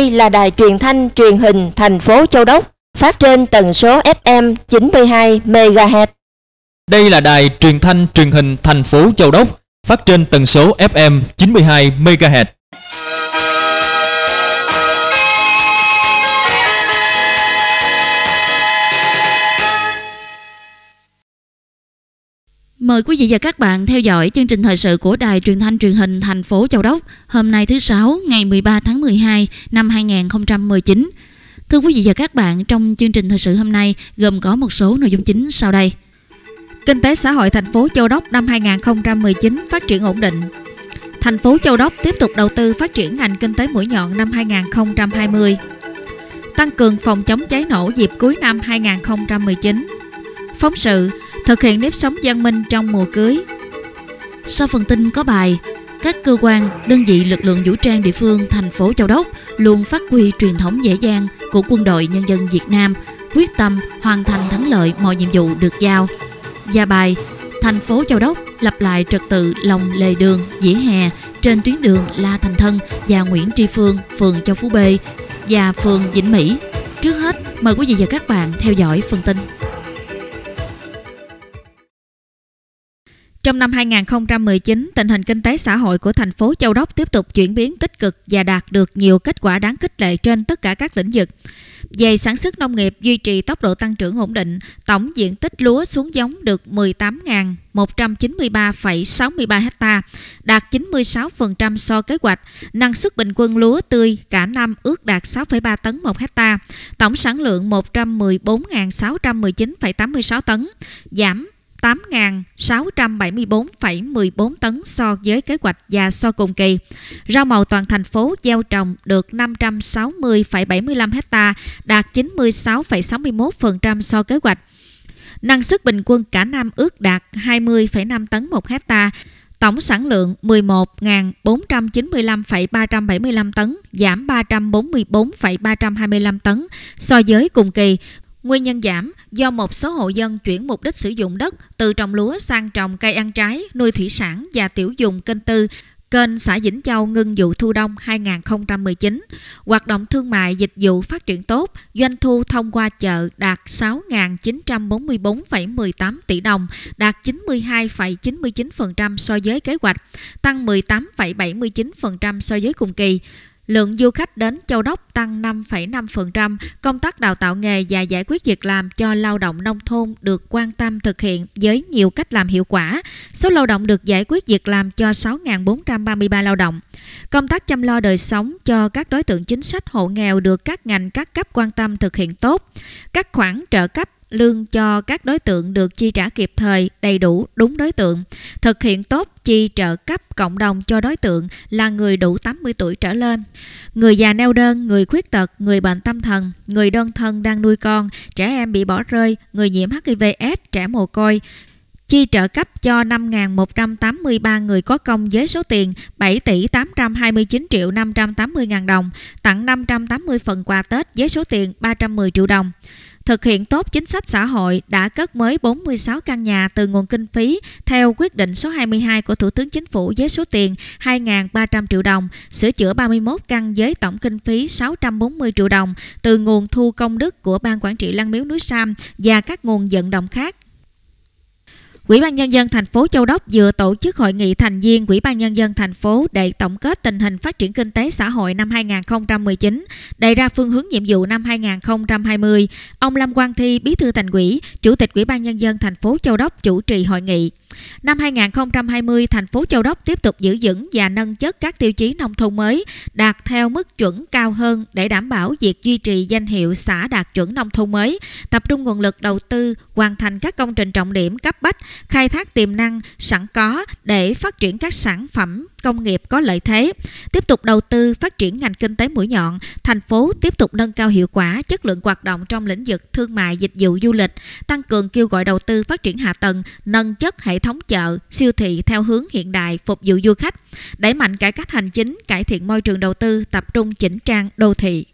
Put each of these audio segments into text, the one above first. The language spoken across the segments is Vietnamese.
Đây là đài truyền thanh truyền hình thành phố Châu Đốc, phát trên tần số FM 92 MHz. Đây là đài truyền thanh truyền hình thành phố Châu Đốc, phát trên tần số FM 92 MHz. Mời quý vị và các bạn theo dõi chương trình thời sự của Đài Truyền thanh Truyền hình thành phố Châu Đốc hôm nay thứ Sáu ngày 13 tháng 12 năm 2019. Thưa quý vị và các bạn, trong chương trình thời sự hôm nay gồm có một số nội dung chính sau đây. Kinh tế xã hội thành phố Châu Đốc năm 2019 phát triển ổn định. Thành phố Châu Đốc tiếp tục đầu tư phát triển ngành kinh tế mũi nhọn năm 2020. Tăng cường phòng chống cháy nổ dịp cuối năm 2019. Phóng sự thực hiện nếp sống văn minh trong mùa cưới. Sau phần tin có bài, các cơ quan, đơn vị lực lượng vũ trang địa phương thành phố Châu Đốc luôn phát huy truyền thống dễ dàng của quân đội nhân dân Việt Nam, quyết tâm hoàn thành thắng lợi mọi nhiệm vụ được giao. Và bài, thành phố Châu Đốc lập lại trật tự lòng lề đường, dĩa hè trên tuyến đường La Thành Thân và Nguyễn Tri Phương, phường Châu Phú B và phường Vĩnh Mỹ. Trước hết, mời quý vị và các bạn theo dõi phần tin. Trong năm 2019, tình hình kinh tế xã hội của thành phố Châu Đốc tiếp tục chuyển biến tích cực và đạt được nhiều kết quả đáng khích lệ trên tất cả các lĩnh vực. Về sản xuất nông nghiệp duy trì tốc độ tăng trưởng ổn định, tổng diện tích lúa xuống giống được 18.193,63 ha, đạt 96% so kế hoạch. Năng suất bình quân lúa tươi cả năm ước đạt 6,3 tấn 1 ha, tổng sản lượng 114.619,86 tấn, giảm 8.674,14 tấn so với kế hoạch và so cùng kỳ. Rau màu toàn thành phố gieo trồng được 560,75 ha, đạt 96,61% so kế hoạch. Năng suất bình quân cả năm ước đạt 20,5 tấn 1 ha, tổng sản lượng 11.495,375 tấn, giảm 344,325 tấn so với cùng kỳ, Nguyên nhân giảm do một số hộ dân chuyển mục đích sử dụng đất từ trồng lúa sang trồng cây ăn trái, nuôi thủy sản và tiểu dùng kênh tư, kênh xã Vĩnh Châu ngưng vụ thu đông 2019. Hoạt động thương mại dịch vụ phát triển tốt, doanh thu thông qua chợ đạt 6.944,18 tỷ đồng, đạt 92,99% so với kế hoạch, tăng 18,79% so với cùng kỳ. Lượng du khách đến Châu Đốc tăng 5,5%, công tác đào tạo nghề và giải quyết việc làm cho lao động nông thôn được quan tâm thực hiện với nhiều cách làm hiệu quả. Số lao động được giải quyết việc làm cho 6.433 lao động. Công tác chăm lo đời sống cho các đối tượng chính sách hộ nghèo được các ngành các cấp quan tâm thực hiện tốt. Các khoản trợ cấp lương cho các đối tượng được chi trả kịp thời, đầy đủ, đúng đối tượng, thực hiện tốt chi trợ cấp cộng đồng cho đối tượng là người đủ 80 tuổi trở lên, người già neo đơn, người khuyết tật, người bệnh tâm thần, người đơn thân đang nuôi con, trẻ em bị bỏ rơi, người nhiễm HIVS, trẻ mồ côi, chi trợ cấp cho 5.183 người có công với số tiền 7 tỷ 829 triệu 580 ngàn đồng, tặng 580 phần quà Tết với số tiền 310 triệu đồng thực hiện tốt chính sách xã hội đã cất mới 46 căn nhà từ nguồn kinh phí theo quyết định số 22 của Thủ tướng Chính phủ với số tiền 2.300 triệu đồng, sửa chữa 31 căn với tổng kinh phí 640 triệu đồng từ nguồn thu công đức của Ban Quản trị Lăng Miếu Núi Sam và các nguồn vận động khác. Ủy ban nhân dân thành phố Châu Đốc vừa tổ chức hội nghị thành viên Ủy ban nhân dân thành phố để tổng kết tình hình phát triển kinh tế xã hội năm 2019, đề ra phương hướng nhiệm vụ năm 2020. Ông Lâm Quang Thi, Bí thư Thành ủy, Chủ tịch Ủy ban nhân dân thành phố Châu Đốc chủ trì hội nghị. Năm 2020, thành phố Châu Đốc tiếp tục giữ vững và nâng chất các tiêu chí nông thôn mới đạt theo mức chuẩn cao hơn để đảm bảo việc duy trì danh hiệu xã đạt chuẩn nông thôn mới, tập trung nguồn lực đầu tư, hoàn thành các công trình trọng điểm cấp bách, khai thác tiềm năng sẵn có để phát triển các sản phẩm công nghiệp có lợi thế, tiếp tục đầu tư phát triển ngành kinh tế mũi nhọn, thành phố tiếp tục nâng cao hiệu quả chất lượng hoạt động trong lĩnh vực thương mại, dịch vụ du lịch, tăng cường kêu gọi đầu tư phát triển hạ tầng, nâng chất hệ thống chợ, siêu thị theo hướng hiện đại phục vụ du khách, đẩy mạnh cải cách hành chính, cải thiện môi trường đầu tư, tập trung chỉnh trang đô thị.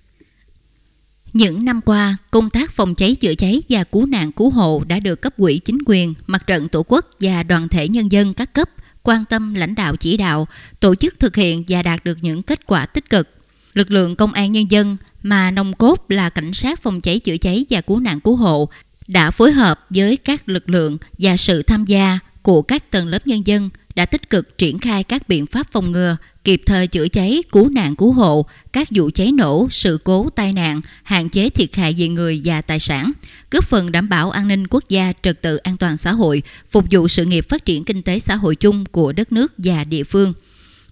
Những năm qua, công tác phòng cháy chữa cháy và cứu nạn cứu hộ đã được cấp quỹ chính quyền, mặt trận tổ quốc và đoàn thể nhân dân các cấp quan tâm lãnh đạo chỉ đạo, tổ chức thực hiện và đạt được những kết quả tích cực. Lực lượng công an nhân dân mà nòng cốt là cảnh sát phòng cháy chữa cháy và cứu nạn cứu hộ đã phối hợp với các lực lượng và sự tham gia của các tầng lớp nhân dân đã tích cực triển khai các biện pháp phòng ngừa, kịp thời chữa cháy, cứu nạn cứu hộ, các vụ cháy nổ, sự cố tai nạn, hạn chế thiệt hại về người và tài sản, góp phần đảm bảo an ninh quốc gia, trật tự an toàn xã hội, phục vụ sự nghiệp phát triển kinh tế xã hội chung của đất nước và địa phương.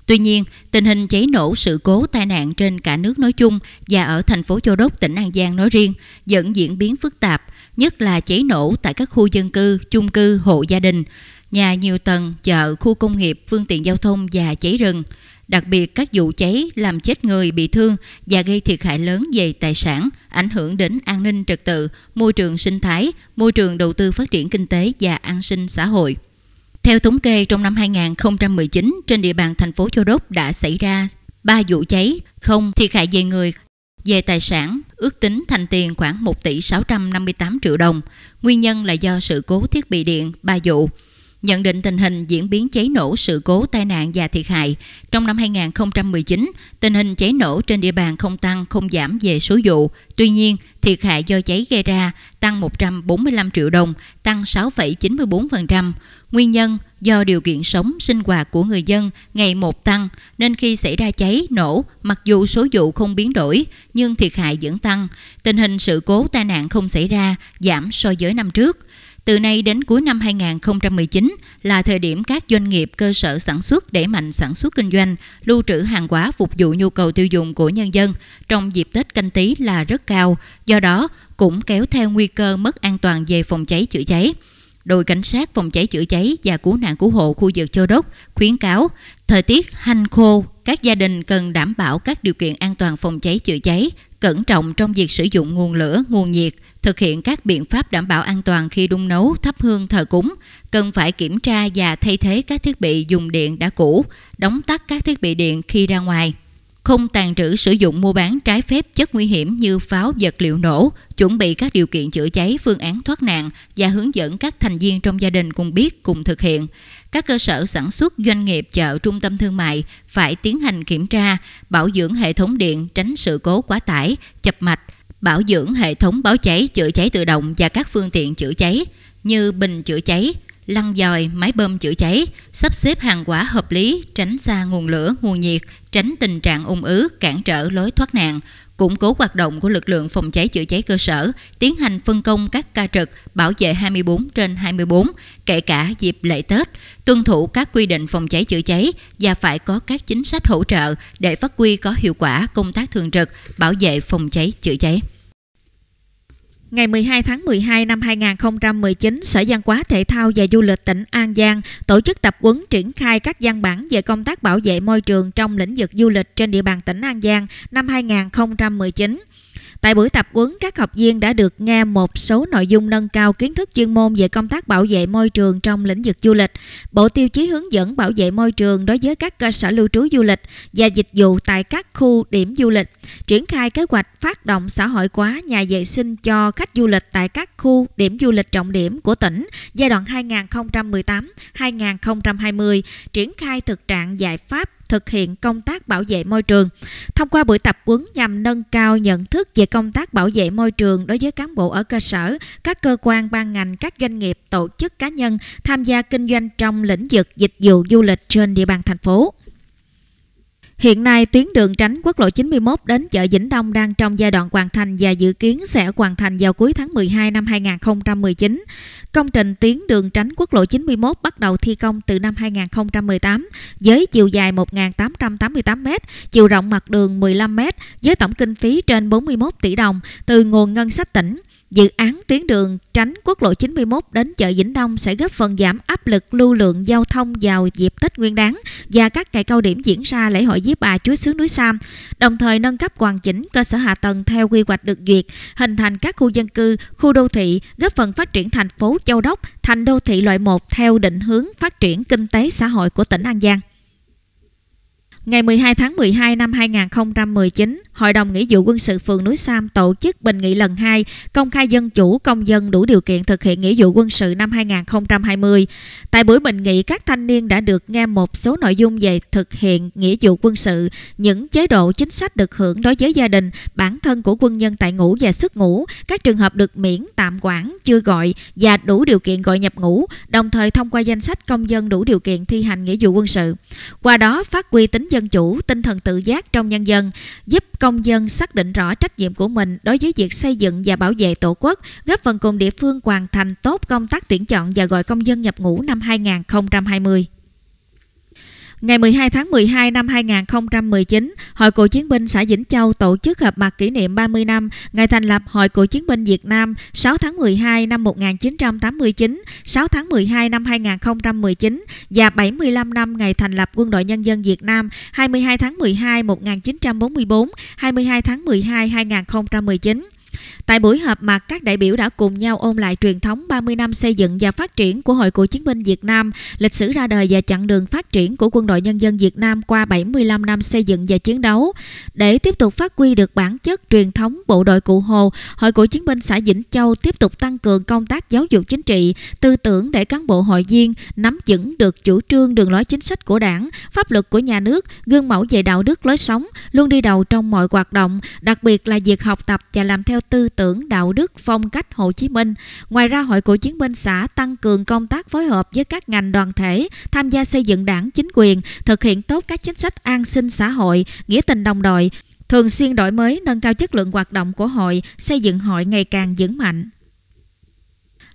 Tuy nhiên, tình hình cháy nổ, sự cố, tai nạn trên cả nước nói chung và ở thành phố Châu Đốc, tỉnh An Giang nói riêng vẫn diễn biến phức tạp, nhất là cháy nổ tại các khu dân cư, chung cư, hộ gia đình nhà nhiều tầng, chợ, khu công nghiệp, phương tiện giao thông và cháy rừng. Đặc biệt các vụ cháy làm chết người bị thương và gây thiệt hại lớn về tài sản, ảnh hưởng đến an ninh trật tự, môi trường sinh thái, môi trường đầu tư phát triển kinh tế và an sinh xã hội. Theo thống kê trong năm 2019 trên địa bàn thành phố Châu Đốc đã xảy ra 3 vụ cháy, không thiệt hại về người, về tài sản, ước tính thành tiền khoảng 1 tỷ 658 triệu đồng. Nguyên nhân là do sự cố thiết bị điện 3 vụ nhận định tình hình diễn biến cháy nổ, sự cố, tai nạn và thiệt hại. Trong năm 2019, tình hình cháy nổ trên địa bàn không tăng, không giảm về số vụ. Tuy nhiên, thiệt hại do cháy gây ra tăng 145 triệu đồng, tăng 6,94%. Nguyên nhân do điều kiện sống, sinh hoạt của người dân ngày một tăng, nên khi xảy ra cháy, nổ, mặc dù số vụ không biến đổi, nhưng thiệt hại vẫn tăng. Tình hình sự cố tai nạn không xảy ra, giảm so với năm trước. Từ nay đến cuối năm 2019 là thời điểm các doanh nghiệp cơ sở sản xuất đẩy mạnh sản xuất kinh doanh, lưu trữ hàng hóa phục vụ nhu cầu tiêu dùng của nhân dân trong dịp Tết canh tí là rất cao, do đó cũng kéo theo nguy cơ mất an toàn về phòng cháy chữa cháy. Đội cảnh sát phòng cháy chữa cháy và cứu nạn cứu hộ khu vực Châu Đốc khuyến cáo thời tiết hanh khô, các gia đình cần đảm bảo các điều kiện an toàn phòng cháy chữa cháy cẩn trọng trong việc sử dụng nguồn lửa, nguồn nhiệt, thực hiện các biện pháp đảm bảo an toàn khi đun nấu, thắp hương thờ cúng, cần phải kiểm tra và thay thế các thiết bị dùng điện đã cũ, đóng tắt các thiết bị điện khi ra ngoài. Không tàn trữ sử dụng mua bán trái phép chất nguy hiểm như pháo vật liệu nổ, chuẩn bị các điều kiện chữa cháy, phương án thoát nạn và hướng dẫn các thành viên trong gia đình cùng biết cùng thực hiện. Các cơ sở sản xuất, doanh nghiệp, chợ, trung tâm thương mại phải tiến hành kiểm tra, bảo dưỡng hệ thống điện tránh sự cố quá tải, chập mạch, bảo dưỡng hệ thống báo cháy, chữa cháy tự động và các phương tiện chữa cháy như bình chữa cháy, lăn dòi, máy bơm chữa cháy, sắp xếp hàng hóa hợp lý, tránh xa nguồn lửa, nguồn nhiệt, tránh tình trạng ung ứ, cản trở lối thoát nạn, củng cố hoạt động của lực lượng phòng cháy chữa cháy cơ sở, tiến hành phân công các ca trực bảo vệ 24 trên 24, kể cả dịp lễ Tết, tuân thủ các quy định phòng cháy chữa cháy và phải có các chính sách hỗ trợ để phát huy có hiệu quả công tác thường trực bảo vệ phòng cháy chữa cháy. Ngày 12 tháng 12 năm 2019, Sở Văn hóa Thể thao và Du lịch tỉnh An Giang tổ chức tập huấn triển khai các văn bản về công tác bảo vệ môi trường trong lĩnh vực du lịch trên địa bàn tỉnh An Giang năm 2019. Tại buổi tập huấn, các học viên đã được nghe một số nội dung nâng cao kiến thức chuyên môn về công tác bảo vệ môi trường trong lĩnh vực du lịch, bộ tiêu chí hướng dẫn bảo vệ môi trường đối với các cơ sở lưu trú du lịch và dịch vụ tại các khu điểm du lịch, triển khai kế hoạch phát động xã hội hóa nhà vệ sinh cho khách du lịch tại các khu điểm du lịch trọng điểm của tỉnh giai đoạn 2018-2020, triển khai thực trạng giải pháp thực hiện công tác bảo vệ môi trường. Thông qua buổi tập huấn nhằm nâng cao nhận thức về công tác bảo vệ môi trường đối với cán bộ ở cơ sở, các cơ quan ban ngành, các doanh nghiệp, tổ chức cá nhân tham gia kinh doanh trong lĩnh vực dịch vụ du lịch trên địa bàn thành phố. Hiện nay, tuyến đường tránh quốc lộ 91 đến chợ Vĩnh Đông đang trong giai đoạn hoàn thành và dự kiến sẽ hoàn thành vào cuối tháng 12 năm 2019. Công trình tuyến đường tránh quốc lộ 91 bắt đầu thi công từ năm 2018 với chiều dài 1.888 m, chiều rộng mặt đường 15 m với tổng kinh phí trên 41 tỷ đồng từ nguồn ngân sách tỉnh. Dự án tuyến đường tránh quốc lộ 91 đến chợ Vĩnh Đông sẽ góp phần giảm áp lực lưu lượng giao thông vào dịp Tết Nguyên đán và các ngày cao điểm diễn ra lễ hội Diếp Bà Chúa Sướng núi Sam, đồng thời nâng cấp hoàn chỉnh cơ sở hạ tầng theo quy hoạch được duyệt, hình thành các khu dân cư, khu đô thị, góp phần phát triển thành phố Châu Đốc thành đô thị loại 1 theo định hướng phát triển kinh tế xã hội của tỉnh An Giang ngày 12 tháng 12 năm 2019, Hội đồng Nghĩa vụ quân sự phường Núi Sam tổ chức bình nghị lần 2 công khai dân chủ công dân đủ điều kiện thực hiện nghĩa vụ quân sự năm 2020. Tại buổi bình nghị, các thanh niên đã được nghe một số nội dung về thực hiện nghĩa vụ quân sự, những chế độ chính sách được hưởng đối với gia đình, bản thân của quân nhân tại ngũ và xuất ngũ, các trường hợp được miễn, tạm quản, chưa gọi và đủ điều kiện gọi nhập ngũ, đồng thời thông qua danh sách công dân đủ điều kiện thi hành nghĩa vụ quân sự. Qua đó phát huy tính dân chủ, tinh thần tự giác trong nhân dân, giúp Công dân xác định rõ trách nhiệm của mình đối với việc xây dựng và bảo vệ Tổ quốc, góp phần cùng địa phương hoàn thành tốt công tác tuyển chọn và gọi công dân nhập ngũ năm 2020. Ngày 12 tháng 12 năm 2019, Hội Cựu Chiến binh xã Vĩnh Châu tổ chức họp mặt kỷ niệm 30 năm ngày thành lập Hội Cựu Chiến binh Việt Nam 6 tháng 12 năm 1989, 6 tháng 12 năm 2019 và 75 năm ngày thành lập Quân đội Nhân dân Việt Nam 22 tháng 12 1944, 22 tháng 12 2019. Tại buổi họp mặt, các đại biểu đã cùng nhau ôn lại truyền thống 30 năm xây dựng và phát triển của Hội Cựu chiến binh Việt Nam, lịch sử ra đời và chặng đường phát triển của quân đội nhân dân Việt Nam qua 75 năm xây dựng và chiến đấu. Để tiếp tục phát huy được bản chất truyền thống bộ đội Cụ Hồ, Hội Cựu chiến binh xã Vĩnh Châu tiếp tục tăng cường công tác giáo dục chính trị, tư tưởng để cán bộ hội viên nắm vững được chủ trương đường lối chính sách của Đảng, pháp luật của nhà nước, gương mẫu về đạo đức lối sống luôn đi đầu trong mọi hoạt động, đặc biệt là việc học tập và làm theo tư tưởng đạo đức phong cách Hồ Chí Minh. Ngoài ra, Hội Cựu Chiến binh xã tăng cường công tác phối hợp với các ngành đoàn thể tham gia xây dựng đảng chính quyền, thực hiện tốt các chính sách an sinh xã hội, nghĩa tình đồng đội, thường xuyên đổi mới nâng cao chất lượng hoạt động của hội, xây dựng hội ngày càng vững mạnh.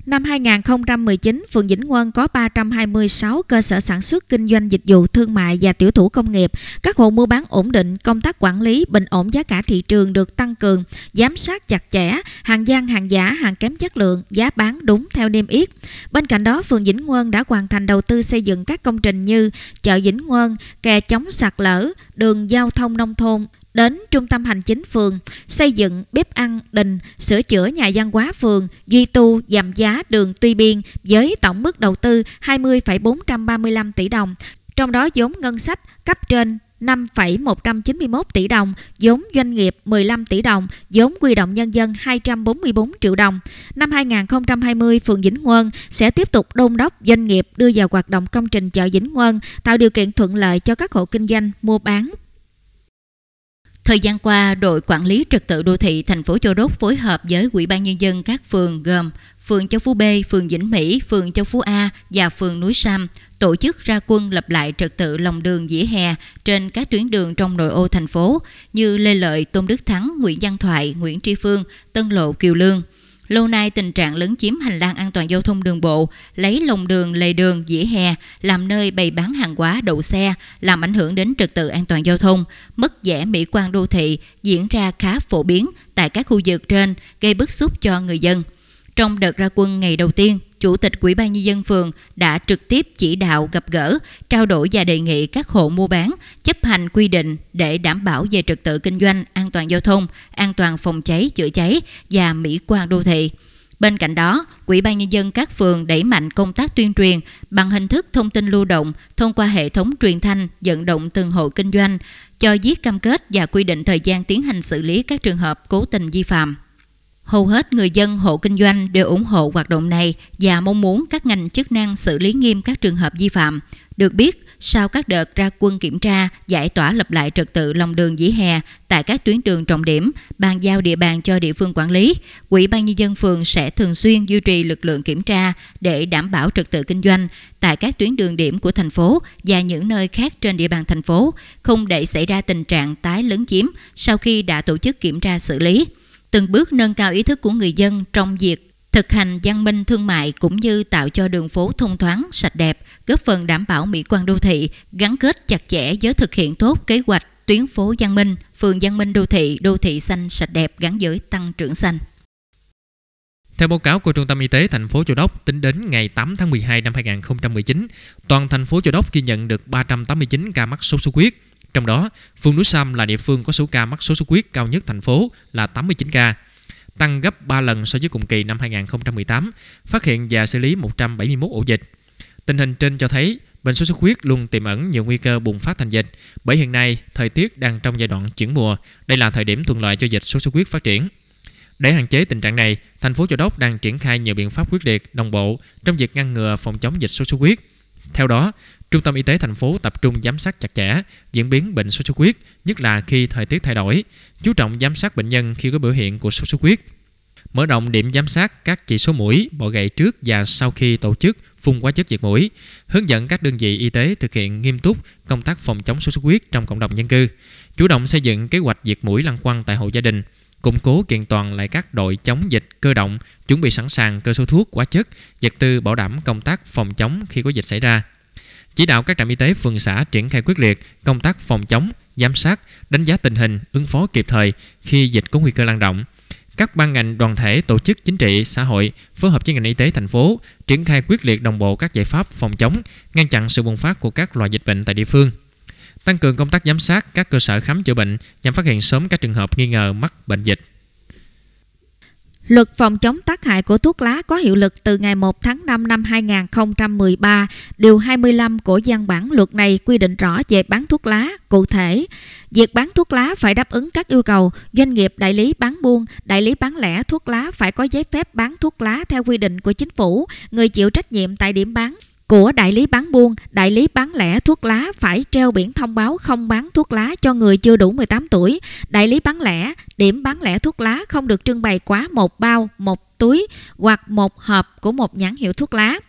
Năm 2019, phường Vĩnh Ngân có 326 cơ sở sản xuất kinh doanh dịch vụ thương mại và tiểu thủ công nghiệp. Các hộ mua bán ổn định, công tác quản lý bình ổn giá cả thị trường được tăng cường, giám sát chặt chẽ, hàng gian, hàng giả, hàng kém chất lượng, giá bán đúng theo niêm yết. Bên cạnh đó, phường Vĩnh Ngân đã hoàn thành đầu tư xây dựng các công trình như chợ Vĩnh Ngân, kè chống sạt lở, đường giao thông nông thôn, đến trung tâm hành chính phường, xây dựng bếp ăn, đình, sửa chữa nhà văn hóa phường, duy tu, giảm giá đường Tuy Biên với tổng mức đầu tư 20,435 tỷ đồng, trong đó vốn ngân sách cấp trên 5,191 tỷ đồng, vốn doanh nghiệp 15 tỷ đồng, vốn quy động nhân dân 244 triệu đồng. Năm 2020, phường Vĩnh quân sẽ tiếp tục đôn đốc doanh nghiệp đưa vào hoạt động công trình chợ Vĩnh quân tạo điều kiện thuận lợi cho các hộ kinh doanh mua bán, Thời gian qua, đội quản lý trật tự đô thị thành phố Châu Đốc phối hợp với Ủy ban nhân dân các phường gồm phường Châu Phú B, phường Vĩnh Mỹ, phường Châu Phú A và phường Núi Sam tổ chức ra quân lập lại trật tự lòng đường dĩa hè trên các tuyến đường trong nội ô thành phố như Lê Lợi, Tôn Đức Thắng, Nguyễn Văn Thoại, Nguyễn Tri Phương, Tân Lộ, Kiều Lương – Lâu nay tình trạng lấn chiếm hành lang an toàn giao thông đường bộ, lấy lòng đường, lề đường, dĩa hè làm nơi bày bán hàng hóa, đậu xe làm ảnh hưởng đến trật tự an toàn giao thông, mất vẻ mỹ quan đô thị diễn ra khá phổ biến tại các khu vực trên, gây bức xúc cho người dân. Trong đợt ra quân ngày đầu tiên, Chủ tịch Ủy ban Nhân dân phường đã trực tiếp chỉ đạo gặp gỡ, trao đổi và đề nghị các hộ mua bán chấp hành quy định để đảm bảo về trật tự kinh doanh, an toàn giao thông, an toàn phòng cháy, chữa cháy và mỹ quan đô thị. Bên cạnh đó, Ủy ban Nhân dân các phường đẩy mạnh công tác tuyên truyền bằng hình thức thông tin lưu động thông qua hệ thống truyền thanh vận động từng hộ kinh doanh, cho viết cam kết và quy định thời gian tiến hành xử lý các trường hợp cố tình vi phạm. Hầu hết người dân hộ kinh doanh đều ủng hộ hoạt động này và mong muốn các ngành chức năng xử lý nghiêm các trường hợp vi phạm. Được biết, sau các đợt ra quân kiểm tra, giải tỏa lập lại trật tự lòng đường dĩ hè tại các tuyến đường trọng điểm, bàn giao địa bàn cho địa phương quản lý, quỹ ban nhân dân phường sẽ thường xuyên duy trì lực lượng kiểm tra để đảm bảo trật tự kinh doanh tại các tuyến đường điểm của thành phố và những nơi khác trên địa bàn thành phố, không để xảy ra tình trạng tái lấn chiếm sau khi đã tổ chức kiểm tra xử lý từng bước nâng cao ý thức của người dân trong việc thực hành văn minh thương mại cũng như tạo cho đường phố thông thoáng, sạch đẹp, góp phần đảm bảo mỹ quan đô thị, gắn kết chặt chẽ với thực hiện tốt kế hoạch tuyến phố văn minh, phường văn minh đô thị, đô thị xanh sạch đẹp gắn với tăng trưởng xanh. Theo báo cáo của Trung tâm Y tế thành phố Châu Đốc, tính đến ngày 8 tháng 12 năm 2019, toàn thành phố Châu Đốc ghi nhận được 389 ca mắc sốt xuất huyết, trong đó, phường Núi Sam là địa phương có số ca mắc sốt xuất huyết cao nhất thành phố là 89 ca, tăng gấp 3 lần so với cùng kỳ năm 2018, phát hiện và xử lý 171 ổ dịch. Tình hình trên cho thấy bệnh sốt xuất huyết luôn tiềm ẩn nhiều nguy cơ bùng phát thành dịch, bởi hiện nay thời tiết đang trong giai đoạn chuyển mùa, đây là thời điểm thuận lợi cho dịch sốt xuất huyết phát triển. Để hạn chế tình trạng này, thành phố Châu Đốc đang triển khai nhiều biện pháp quyết liệt, đồng bộ trong việc ngăn ngừa phòng chống dịch sốt xuất huyết. Theo đó, Trung tâm y tế thành phố tập trung giám sát chặt chẽ diễn biến bệnh sốt xuất huyết, nhất là khi thời tiết thay đổi, chú trọng giám sát bệnh nhân khi có biểu hiện của sốt xuất huyết. Mở rộng điểm giám sát các chỉ số mũi, bỏ gậy trước và sau khi tổ chức phun hóa chất diệt mũi, hướng dẫn các đơn vị y tế thực hiện nghiêm túc công tác phòng chống sốt xuất huyết trong cộng đồng dân cư, chủ động xây dựng kế hoạch diệt mũi lăng quăng tại hộ gia đình, củng cố kiện toàn lại các đội chống dịch cơ động, chuẩn bị sẵn sàng cơ số thuốc, hóa chất, vật tư bảo đảm công tác phòng chống khi có dịch xảy ra chỉ đạo các trạm y tế phường xã triển khai quyết liệt công tác phòng chống, giám sát, đánh giá tình hình, ứng phó kịp thời khi dịch có nguy cơ lan rộng. Các ban ngành, đoàn thể, tổ chức chính trị, xã hội phối hợp với ngành y tế thành phố triển khai quyết liệt đồng bộ các giải pháp phòng chống, ngăn chặn sự bùng phát của các loại dịch bệnh tại địa phương. Tăng cường công tác giám sát các cơ sở khám chữa bệnh nhằm phát hiện sớm các trường hợp nghi ngờ mắc bệnh dịch. Luật phòng chống tác hại của thuốc lá có hiệu lực từ ngày 1 tháng 5 năm 2013. Điều 25 của văn bản luật này quy định rõ về bán thuốc lá. Cụ thể, việc bán thuốc lá phải đáp ứng các yêu cầu doanh nghiệp đại lý bán buôn, đại lý bán lẻ thuốc lá phải có giấy phép bán thuốc lá theo quy định của chính phủ, người chịu trách nhiệm tại điểm bán của đại lý bán buôn, đại lý bán lẻ thuốc lá phải treo biển thông báo không bán thuốc lá cho người chưa đủ 18 tuổi. Đại lý bán lẻ, điểm bán lẻ thuốc lá không được trưng bày quá một bao, một túi hoặc một hộp của một nhãn hiệu thuốc lá.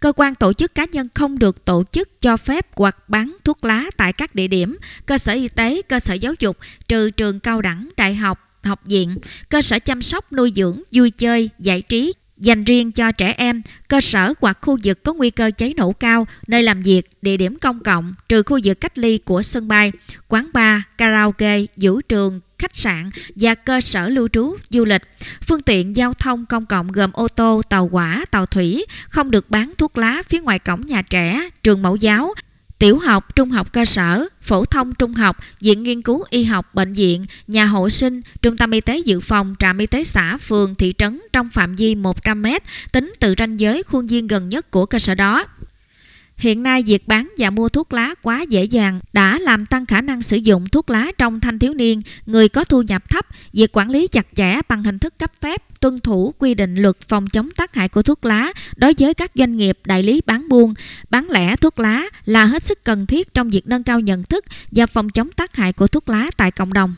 Cơ quan tổ chức cá nhân không được tổ chức cho phép hoặc bán thuốc lá tại các địa điểm, cơ sở y tế, cơ sở giáo dục, trừ trường cao đẳng, đại học, học viện, cơ sở chăm sóc, nuôi dưỡng, vui chơi, giải trí, dành riêng cho trẻ em, cơ sở hoặc khu vực có nguy cơ cháy nổ cao, nơi làm việc, địa điểm công cộng, trừ khu vực cách ly của sân bay, quán bar, karaoke, vũ trường, khách sạn và cơ sở lưu trú du lịch. Phương tiện giao thông công cộng gồm ô tô, tàu hỏa, tàu thủy, không được bán thuốc lá phía ngoài cổng nhà trẻ, trường mẫu giáo, tiểu học, trung học cơ sở, phổ thông trung học, viện nghiên cứu y học, bệnh viện, nhà hộ sinh, trung tâm y tế dự phòng, trạm y tế xã, phường, thị trấn trong phạm vi 100m tính từ ranh giới khuôn viên gần nhất của cơ sở đó. Hiện nay việc bán và mua thuốc lá quá dễ dàng đã làm tăng khả năng sử dụng thuốc lá trong thanh thiếu niên, người có thu nhập thấp, việc quản lý chặt chẽ bằng hình thức cấp phép, tuân thủ quy định luật phòng chống tác hại của thuốc lá đối với các doanh nghiệp đại lý bán buôn, bán lẻ thuốc lá là hết sức cần thiết trong việc nâng cao nhận thức và phòng chống tác hại của thuốc lá tại cộng đồng.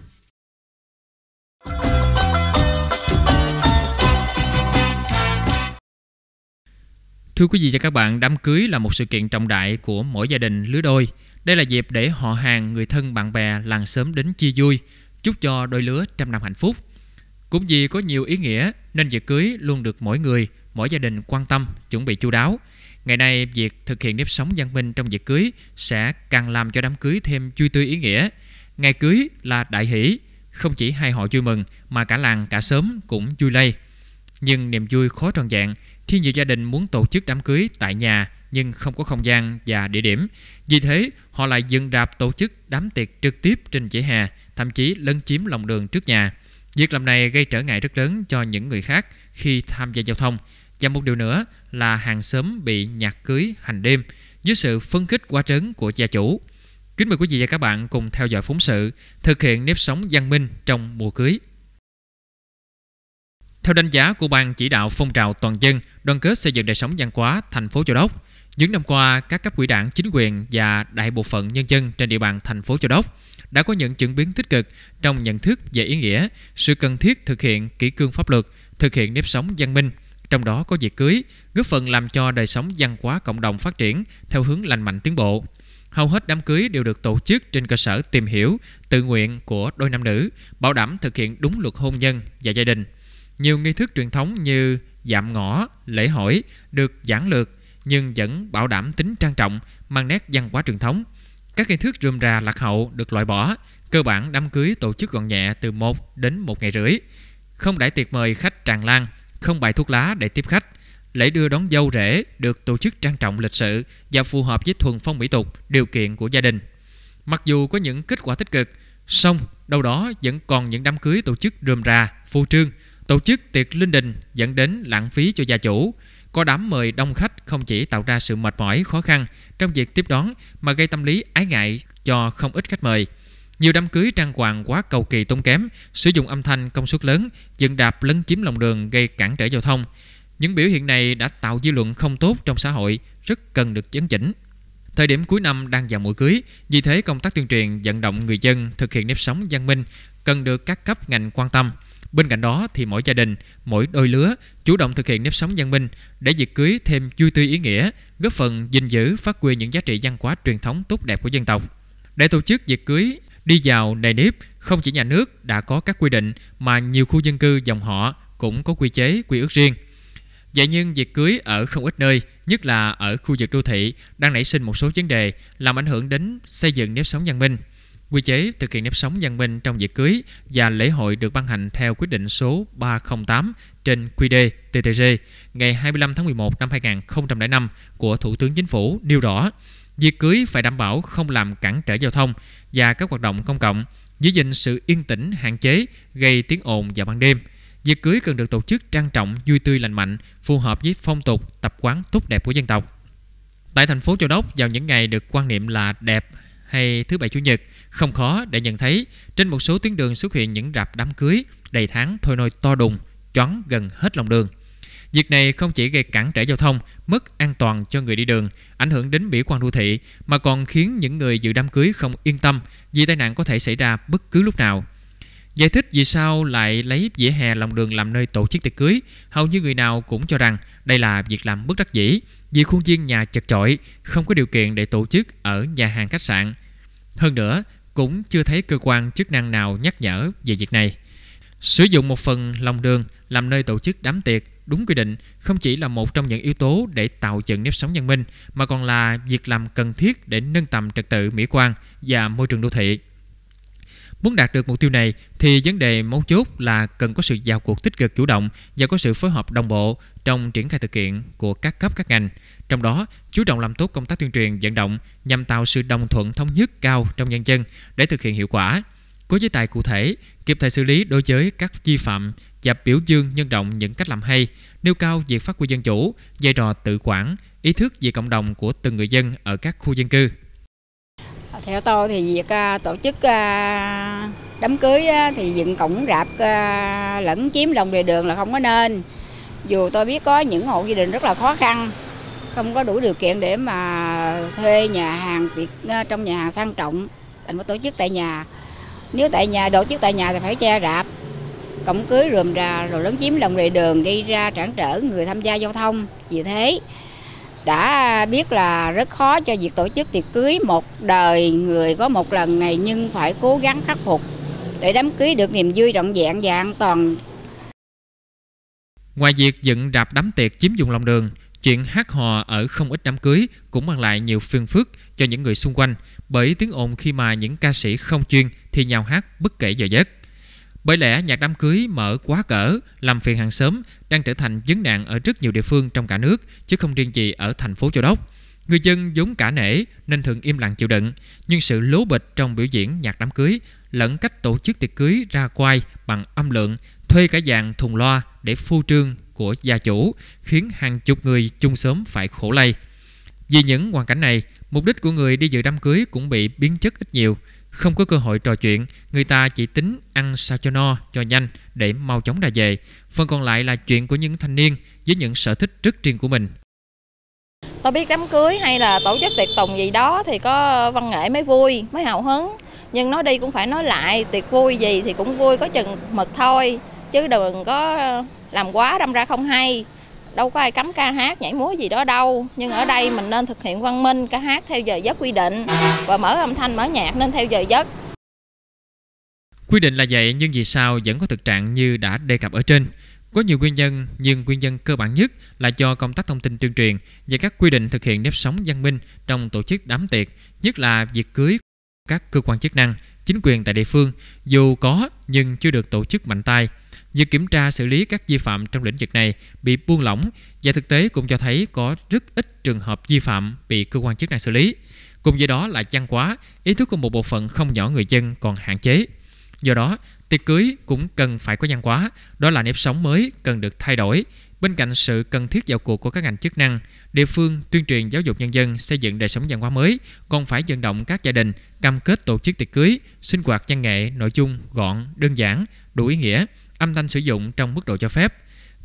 Thưa quý vị và các bạn, đám cưới là một sự kiện trọng đại của mỗi gia đình lứa đôi. Đây là dịp để họ hàng, người thân, bạn bè làng sớm đến chia vui, chúc cho đôi lứa trăm năm hạnh phúc. Cũng vì có nhiều ý nghĩa nên việc cưới luôn được mỗi người, mỗi gia đình quan tâm, chuẩn bị chu đáo. Ngày nay, việc thực hiện nếp sống văn minh trong việc cưới sẽ càng làm cho đám cưới thêm vui tươi ý nghĩa. Ngày cưới là đại hỷ, không chỉ hai họ vui mừng mà cả làng cả sớm cũng vui lây nhưng niềm vui khó tròn vẹn khi nhiều gia đình muốn tổ chức đám cưới tại nhà nhưng không có không gian và địa điểm. Vì thế, họ lại dựng rạp tổ chức đám tiệc trực tiếp trên vỉa hè, thậm chí lấn chiếm lòng đường trước nhà. Việc làm này gây trở ngại rất lớn cho những người khác khi tham gia giao thông. Và một điều nữa là hàng xóm bị nhạc cưới hành đêm dưới sự phân khích quá trớn của gia chủ. Kính mời quý vị và các bạn cùng theo dõi phóng sự thực hiện nếp sống văn minh trong mùa cưới. Theo đánh giá của Ban chỉ đạo phong trào toàn dân đoàn kết xây dựng đời sống văn hóa thành phố Châu Đốc, những năm qua, các cấp ủy đảng, chính quyền và đại bộ phận nhân dân trên địa bàn thành phố Châu Đốc đã có những chuyển biến tích cực trong nhận thức về ý nghĩa, sự cần thiết thực hiện kỷ cương pháp luật, thực hiện nếp sống văn minh, trong đó có việc cưới, góp phần làm cho đời sống văn hóa cộng đồng phát triển theo hướng lành mạnh tiến bộ. Hầu hết đám cưới đều được tổ chức trên cơ sở tìm hiểu, tự nguyện của đôi nam nữ, bảo đảm thực hiện đúng luật hôn nhân và gia đình – nhiều nghi thức truyền thống như dạm ngõ, lễ hội được giảng lược nhưng vẫn bảo đảm tính trang trọng, mang nét văn hóa truyền thống. Các nghi thức rườm rà lạc hậu được loại bỏ, cơ bản đám cưới tổ chức gọn nhẹ từ 1 đến 1 ngày rưỡi. Không đãi tiệc mời khách tràn lan, không bày thuốc lá để tiếp khách. Lễ đưa đón dâu rể được tổ chức trang trọng lịch sự và phù hợp với thuần phong mỹ tục, điều kiện của gia đình. Mặc dù có những kết quả tích cực, song đâu đó vẫn còn những đám cưới tổ chức rườm rà, phô trương, Tổ chức tiệc linh đình dẫn đến lãng phí cho gia chủ. Có đám mời đông khách không chỉ tạo ra sự mệt mỏi khó khăn trong việc tiếp đón mà gây tâm lý ái ngại cho không ít khách mời. Nhiều đám cưới trang hoàng quá cầu kỳ tốn kém, sử dụng âm thanh công suất lớn, dựng đạp lấn chiếm lòng đường gây cản trở giao thông. Những biểu hiện này đã tạo dư luận không tốt trong xã hội, rất cần được chấn chỉnh. Thời điểm cuối năm đang vào mùa cưới, vì thế công tác tuyên truyền vận động người dân thực hiện nếp sống văn minh cần được các cấp ngành quan tâm. Bên cạnh đó thì mỗi gia đình, mỗi đôi lứa chủ động thực hiện nếp sống văn minh để việc cưới thêm vui tươi ý nghĩa, góp phần gìn giữ phát huy những giá trị văn hóa truyền thống tốt đẹp của dân tộc. Để tổ chức việc cưới đi vào nề nếp, không chỉ nhà nước đã có các quy định mà nhiều khu dân cư dòng họ cũng có quy chế, quy ước riêng. Vậy nhưng việc cưới ở không ít nơi, nhất là ở khu vực đô thị, đang nảy sinh một số vấn đề làm ảnh hưởng đến xây dựng nếp sống văn minh. Quy chế thực hiện nếp sống văn minh trong việc cưới và lễ hội được ban hành theo quyết định số 308 trên QĐ TTG ngày 25 tháng 11 năm 2005 của Thủ tướng Chính phủ nêu rõ việc cưới phải đảm bảo không làm cản trở giao thông và các hoạt động công cộng, giữ gìn sự yên tĩnh hạn chế gây tiếng ồn vào ban đêm. Việc cưới cần được tổ chức trang trọng, vui tươi lành mạnh, phù hợp với phong tục, tập quán tốt đẹp của dân tộc. Tại thành phố Châu Đốc vào những ngày được quan niệm là đẹp, hay thứ bảy chủ nhật, không khó để nhận thấy trên một số tuyến đường xuất hiện những rạp đám cưới đầy tháng thôi nôi to đùng, choáng gần hết lòng đường. Việc này không chỉ gây cản trở giao thông, mất an toàn cho người đi đường, ảnh hưởng đến mỹ quan đô thị mà còn khiến những người dự đám cưới không yên tâm vì tai nạn có thể xảy ra bất cứ lúc nào. Giải thích vì sao lại lấy vỉa hè lòng đường làm nơi tổ chức tiệc cưới, hầu như người nào cũng cho rằng đây là việc làm bất đắc dĩ vì khuôn viên nhà chật chội, không có điều kiện để tổ chức ở nhà hàng khách sạn hơn nữa, cũng chưa thấy cơ quan chức năng nào nhắc nhở về việc này. Sử dụng một phần lòng đường làm nơi tổ chức đám tiệc đúng quy định không chỉ là một trong những yếu tố để tạo dựng nếp sống văn minh mà còn là việc làm cần thiết để nâng tầm trật tự mỹ quan và môi trường đô thị. Muốn đạt được mục tiêu này thì vấn đề mấu chốt là cần có sự vào cuộc tích cực chủ động và có sự phối hợp đồng bộ trong triển khai thực hiện của các cấp các ngành. Trong đó, chú trọng làm tốt công tác tuyên truyền vận động nhằm tạo sự đồng thuận thống nhất cao trong nhân dân để thực hiện hiệu quả. Có chế tài cụ thể, kịp thời xử lý đối với các vi phạm và biểu dương nhân rộng những cách làm hay, nêu cao việc phát huy dân chủ, vai trò tự quản, ý thức về cộng đồng của từng người dân ở các khu dân cư. Theo tôi thì việc à, tổ chức à, đám cưới thì dựng cổng rạp à, lẫn chiếm lòng lề đường là không có nên. Dù tôi biết có những hộ gia đình rất là khó khăn không có đủ điều kiện để mà thuê nhà hàng việc ờ, trong nhà hàng sang trọng thành mới tổ chức tại nhà nếu tại nhà tổ chức tại nhà thì phải che rạp cổng cưới rườm rà rồi lấn chiếm lòng lề đường gây ra cản trở người tham gia giao thông vì thế đã biết là rất khó cho việc tổ chức tiệc cưới một đời người có một lần này nhưng phải cố gắng khắc phục để đám cưới được niềm vui rộng vẹn và an toàn Ngoài việc dựng rạp đám tiệc chiếm dụng lòng đường, Chuyện hát hò ở không ít đám cưới cũng mang lại nhiều phiền phức cho những người xung quanh bởi tiếng ồn khi mà những ca sĩ không chuyên thì nhào hát bất kể giờ giấc. Bởi lẽ nhạc đám cưới mở quá cỡ, làm phiền hàng xóm đang trở thành vấn nạn ở rất nhiều địa phương trong cả nước chứ không riêng gì ở thành phố Châu Đốc. Người dân vốn cả nể nên thường im lặng chịu đựng, nhưng sự lố bịch trong biểu diễn nhạc đám cưới lẫn cách tổ chức tiệc cưới ra quay bằng âm lượng thuê cả dạng thùng loa để phô trương của gia chủ, khiến hàng chục người chung sớm phải khổ lây. Vì những hoàn cảnh này, mục đích của người đi dự đám cưới cũng bị biến chất ít nhiều. Không có cơ hội trò chuyện, người ta chỉ tính ăn sao cho no, cho nhanh để mau chóng ra về. Phần còn lại là chuyện của những thanh niên với những sở thích rất riêng của mình. Tôi biết đám cưới hay là tổ chức tiệc tùng gì đó thì có văn nghệ mới vui, mới hào hứng. Nhưng nói đi cũng phải nói lại, tiệc vui gì thì cũng vui có chừng mực thôi chứ đừng có ờ, làm quá đâm ra không hay đâu có ai cấm ca hát nhảy múa gì đó đâu nhưng ở đây mình nên thực hiện văn minh ca hát theo giờ giấc quy định và mở âm thanh mở nhạc nên theo giờ giấc quy định là vậy nhưng vì sao vẫn có thực trạng như đã đề cập ở trên có nhiều nguyên nhân nhưng nguyên nhân cơ bản nhất là do công tác thông tin tuyên truyền và các quy định thực hiện nếp sống văn minh trong tổ chức đám tiệc nhất là việc cưới các cơ quan chức năng chính quyền tại địa phương dù có nhưng chưa được tổ chức mạnh tay Việc kiểm tra xử lý các vi phạm trong lĩnh vực này bị buông lỏng và thực tế cũng cho thấy có rất ít trường hợp vi phạm bị cơ quan chức năng xử lý. Cùng với đó là chăn quá, ý thức của một bộ phận không nhỏ người dân còn hạn chế. Do đó, tiệc cưới cũng cần phải có văn quá đó là nếp sống mới cần được thay đổi. Bên cạnh sự cần thiết vào cuộc của các ngành chức năng, địa phương tuyên truyền giáo dục nhân dân xây dựng đời sống văn hóa mới, còn phải vận động các gia đình cam kết tổ chức tiệc cưới, sinh hoạt văn nghệ, nội dung gọn, đơn giản, đủ ý nghĩa, âm thanh sử dụng trong mức độ cho phép.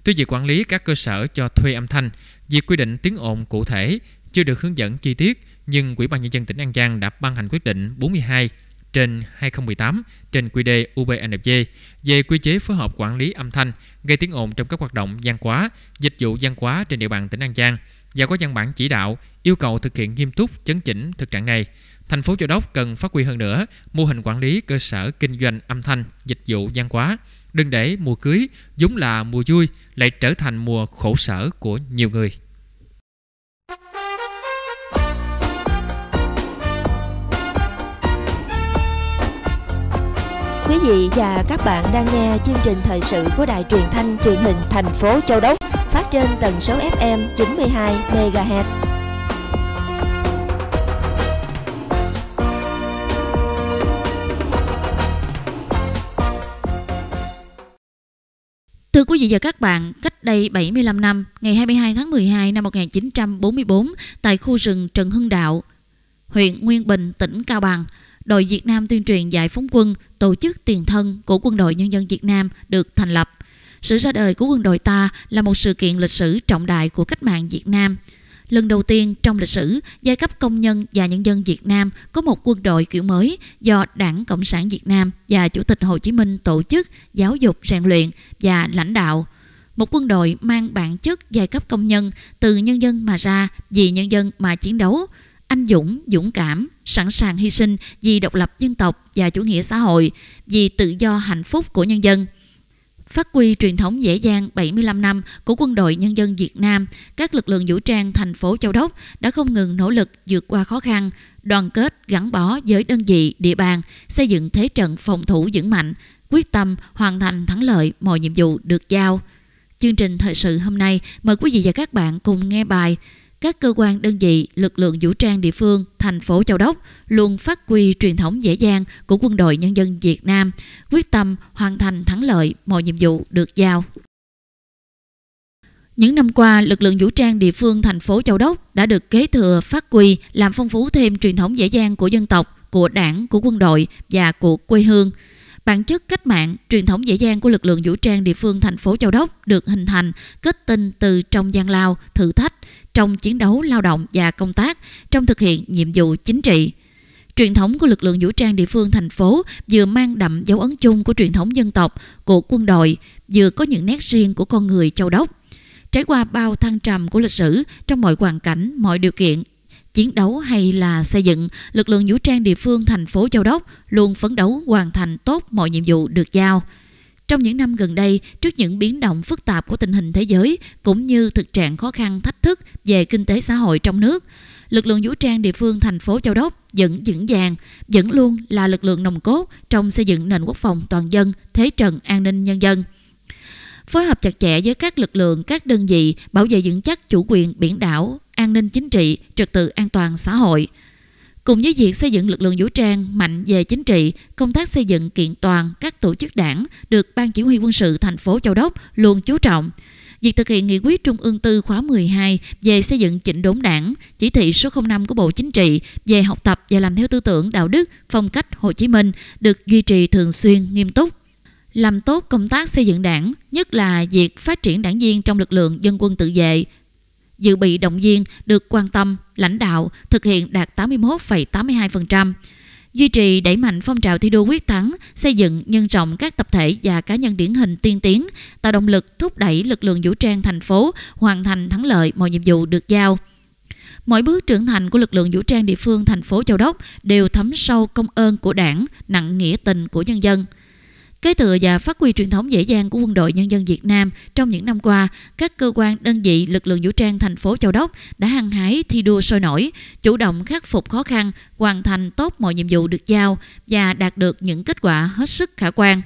Tuy việc quản lý các cơ sở cho thuê âm thanh, việc quy định tiếng ồn cụ thể chưa được hướng dẫn chi tiết, nhưng quỹ ban nhân dân tỉnh An Giang đã ban hành quyết định 42 trên 2018 trên quy đề ubnd về quy chế phối hợp quản lý âm thanh gây tiếng ồn trong các hoạt động gian quá, dịch vụ gian quá trên địa bàn tỉnh An Giang và có văn bản chỉ đạo yêu cầu thực hiện nghiêm túc chấn chỉnh thực trạng này. Thành phố Châu Đốc cần phát huy hơn nữa mô hình quản lý cơ sở kinh doanh âm thanh, dịch vụ gian quá Đừng để mùa cưới vốn là mùa vui lại trở thành mùa khổ sở của nhiều người. Quý vị và các bạn đang nghe chương trình thời sự của Đài Truyền thanh Truyền hình thành phố Châu Đốc phát trên tần số FM 92 MHz. Thưa quý vị và các bạn, cách đây 75 năm, ngày 22 tháng 12 năm 1944, tại khu rừng Trần Hưng Đạo, huyện Nguyên Bình, tỉnh Cao Bằng, đội Việt Nam tuyên truyền giải phóng quân, tổ chức tiền thân của quân đội nhân dân Việt Nam được thành lập. Sự ra đời của quân đội ta là một sự kiện lịch sử trọng đại của cách mạng Việt Nam – Lần đầu tiên trong lịch sử, giai cấp công nhân và nhân dân Việt Nam có một quân đội kiểu mới do Đảng Cộng sản Việt Nam và Chủ tịch Hồ Chí Minh tổ chức, giáo dục, rèn luyện và lãnh đạo. Một quân đội mang bản chất giai cấp công nhân từ nhân dân mà ra, vì nhân dân mà chiến đấu, anh dũng, dũng cảm, sẵn sàng hy sinh vì độc lập dân tộc và chủ nghĩa xã hội, vì tự do hạnh phúc của nhân dân – Phát huy truyền thống dễ dàng 75 năm của quân đội nhân dân Việt Nam, các lực lượng vũ trang thành phố Châu Đốc đã không ngừng nỗ lực vượt qua khó khăn, đoàn kết gắn bó với đơn vị, địa bàn, xây dựng thế trận phòng thủ vững mạnh, quyết tâm hoàn thành thắng lợi mọi nhiệm vụ được giao. Chương trình thời sự hôm nay mời quý vị và các bạn cùng nghe bài các cơ quan đơn vị, lực lượng vũ trang địa phương, thành phố Châu Đốc luôn phát huy truyền thống dễ dàng của quân đội nhân dân Việt Nam, quyết tâm hoàn thành thắng lợi mọi nhiệm vụ được giao. Những năm qua, lực lượng vũ trang địa phương thành phố Châu Đốc đã được kế thừa phát huy làm phong phú thêm truyền thống dễ dàng của dân tộc, của đảng, của quân đội và của quê hương bản chất cách mạng, truyền thống dễ dàng của lực lượng vũ trang địa phương thành phố Châu Đốc được hình thành, kết tinh từ trong gian lao, thử thách, trong chiến đấu lao động và công tác trong thực hiện nhiệm vụ chính trị. Truyền thống của lực lượng vũ trang địa phương thành phố vừa mang đậm dấu ấn chung của truyền thống dân tộc, của quân đội, vừa có những nét riêng của con người châu đốc. Trải qua bao thăng trầm của lịch sử trong mọi hoàn cảnh, mọi điều kiện, chiến đấu hay là xây dựng, lực lượng vũ trang địa phương thành phố Châu Đốc luôn phấn đấu hoàn thành tốt mọi nhiệm vụ được giao. Trong những năm gần đây, trước những biến động phức tạp của tình hình thế giới cũng như thực trạng khó khăn thách thức về kinh tế xã hội trong nước, lực lượng vũ trang địa phương thành phố Châu Đốc vẫn vững vàng, vẫn luôn là lực lượng nồng cốt trong xây dựng nền quốc phòng toàn dân, thế trận an ninh nhân dân phối hợp chặt chẽ với các lực lượng, các đơn vị bảo vệ vững chắc chủ quyền biển đảo, an ninh chính trị, trật tự an toàn xã hội – Cùng với việc xây dựng lực lượng vũ trang mạnh về chính trị, công tác xây dựng kiện toàn các tổ chức đảng được Ban Chỉ huy quân sự thành phố Châu Đốc luôn chú trọng. Việc thực hiện nghị quyết Trung ương tư khóa 12 về xây dựng chỉnh đốn đảng, chỉ thị số 05 của Bộ Chính trị về học tập và làm theo tư tưởng đạo đức, phong cách Hồ Chí Minh được duy trì thường xuyên, nghiêm túc làm tốt công tác xây dựng đảng, nhất là việc phát triển đảng viên trong lực lượng dân quân tự vệ, dự bị động viên được quan tâm, lãnh đạo thực hiện đạt 81,82%, duy trì đẩy mạnh phong trào thi đua quyết thắng, xây dựng nhân rộng các tập thể và cá nhân điển hình tiên tiến, tạo động lực thúc đẩy lực lượng vũ trang thành phố hoàn thành thắng lợi mọi nhiệm vụ được giao. Mỗi bước trưởng thành của lực lượng vũ trang địa phương thành phố Châu Đốc đều thấm sâu công ơn của đảng, nặng nghĩa tình của nhân dân – Kế thừa và phát huy truyền thống dễ dàng của quân đội nhân dân Việt Nam trong những năm qua, các cơ quan đơn vị lực lượng vũ trang thành phố Châu Đốc đã hăng hái thi đua sôi nổi, chủ động khắc phục khó khăn, hoàn thành tốt mọi nhiệm vụ được giao và đạt được những kết quả hết sức khả quan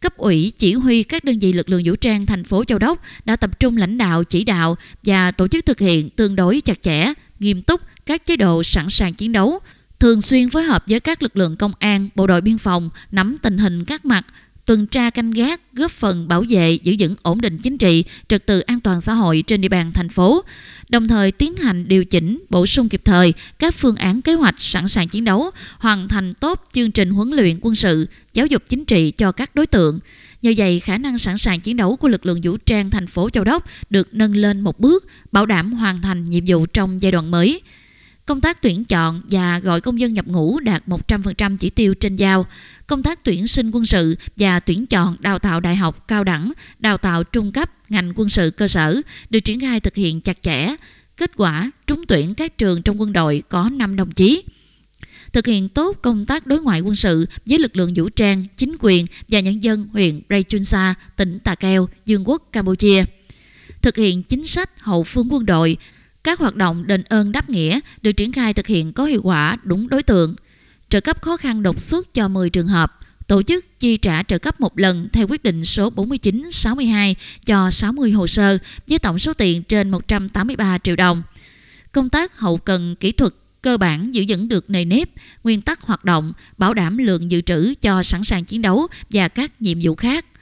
cấp ủy chỉ huy các đơn vị lực lượng vũ trang thành phố Châu Đốc đã tập trung lãnh đạo chỉ đạo và tổ chức thực hiện tương đối chặt chẽ, nghiêm túc các chế độ sẵn sàng chiến đấu, thường xuyên phối hợp với các lực lượng công an, bộ đội biên phòng nắm tình hình các mặt, tuần tra canh gác góp phần bảo vệ giữ vững ổn định chính trị, trật tự an toàn xã hội trên địa bàn thành phố, đồng thời tiến hành điều chỉnh, bổ sung kịp thời các phương án kế hoạch sẵn sàng chiến đấu, hoàn thành tốt chương trình huấn luyện quân sự, giáo dục chính trị cho các đối tượng. Nhờ vậy, khả năng sẵn sàng chiến đấu của lực lượng vũ trang thành phố Châu Đốc được nâng lên một bước, bảo đảm hoàn thành nhiệm vụ trong giai đoạn mới. Công tác tuyển chọn và gọi công dân nhập ngũ đạt 100% chỉ tiêu trên giao. Công tác tuyển sinh quân sự và tuyển chọn đào tạo đại học cao đẳng, đào tạo trung cấp, ngành quân sự cơ sở được triển khai thực hiện chặt chẽ. Kết quả trúng tuyển các trường trong quân đội có 5 đồng chí thực hiện tốt công tác đối ngoại quân sự với lực lượng vũ trang, chính quyền và nhân dân huyện Raychunsa, tỉnh Tà Keo, Dương quốc Campuchia. Thực hiện chính sách hậu phương quân đội, các hoạt động đền ơn đáp nghĩa được triển khai thực hiện có hiệu quả đúng đối tượng. Trợ cấp khó khăn đột xuất cho 10 trường hợp, tổ chức chi trả trợ cấp một lần theo quyết định số 4962 cho 60 hồ sơ với tổng số tiền trên 183 triệu đồng. Công tác hậu cần kỹ thuật cơ bản giữ vững được nề nếp, nguyên tắc hoạt động, bảo đảm lượng dự trữ cho sẵn sàng chiến đấu và các nhiệm vụ khác –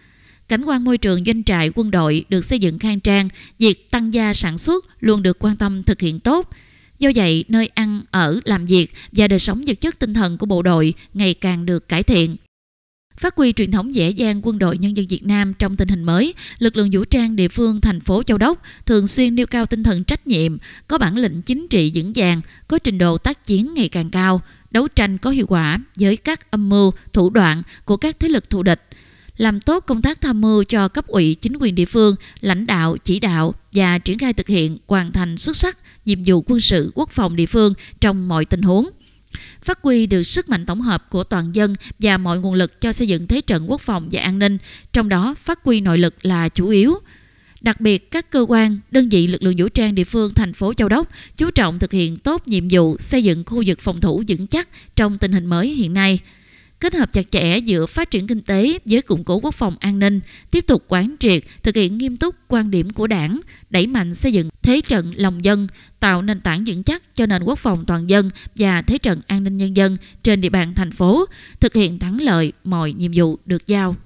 Cảnh quan môi trường doanh trại quân đội được xây dựng khang trang, việc tăng gia sản xuất luôn được quan tâm thực hiện tốt. Do vậy, nơi ăn, ở, làm việc và đời sống vật chất tinh thần của bộ đội ngày càng được cải thiện. Phát huy truyền thống dễ dàng quân đội nhân dân Việt Nam trong tình hình mới, lực lượng vũ trang địa phương thành phố Châu Đốc thường xuyên nêu cao tinh thần trách nhiệm, có bản lĩnh chính trị vững vàng, có trình độ tác chiến ngày càng cao, đấu tranh có hiệu quả với các âm mưu, thủ đoạn của các thế lực thù địch – làm tốt công tác tham mưu cho cấp ủy chính quyền địa phương, lãnh đạo, chỉ đạo và triển khai thực hiện hoàn thành xuất sắc nhiệm vụ quân sự quốc phòng địa phương trong mọi tình huống phát huy được sức mạnh tổng hợp của toàn dân và mọi nguồn lực cho xây dựng thế trận quốc phòng và an ninh, trong đó phát huy nội lực là chủ yếu. Đặc biệt, các cơ quan, đơn vị lực lượng vũ trang địa phương thành phố Châu Đốc chú trọng thực hiện tốt nhiệm vụ xây dựng khu vực phòng thủ vững chắc trong tình hình mới hiện nay – kết hợp chặt chẽ giữa phát triển kinh tế với củng cố quốc phòng an ninh, tiếp tục quán triệt, thực hiện nghiêm túc quan điểm của đảng, đẩy mạnh xây dựng thế trận lòng dân, tạo nền tảng vững chắc cho nền quốc phòng toàn dân và thế trận an ninh nhân dân trên địa bàn thành phố, thực hiện thắng lợi mọi nhiệm vụ được giao.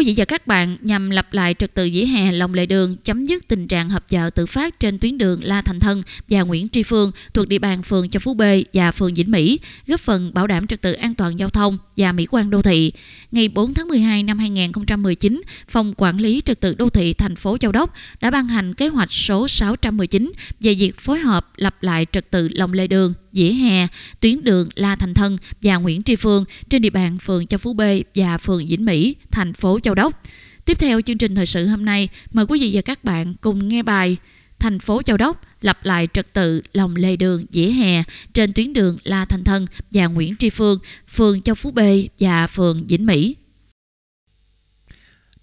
quý vị và các bạn, nhằm lập lại trật tự vỉa hè lòng lề đường, chấm dứt tình trạng hợp chợ tự phát trên tuyến đường La Thành Thân và Nguyễn Tri Phương thuộc địa bàn phường Châu Phú B và phường Vĩnh Mỹ, góp phần bảo đảm trật tự an toàn giao thông và mỹ quan đô thị. Ngày 4 tháng 12 năm 2019, Phòng Quản lý Trật tự Đô thị thành phố Châu Đốc đã ban hành kế hoạch số 619 về việc phối hợp lập lại trật tự lòng lề đường Dĩa Hè, tuyến đường La Thành Thân và Nguyễn Tri Phương trên địa bàn phường Châu Phú B và phường Vĩnh Mỹ, thành phố Châu Đốc. Tiếp theo chương trình thời sự hôm nay, mời quý vị và các bạn cùng nghe bài Thành phố Châu Đốc lập lại trật tự lòng lề đường dĩa hè trên tuyến đường La Thành Thân và Nguyễn Tri Phương, phường Châu Phú B và phường Vĩnh Mỹ,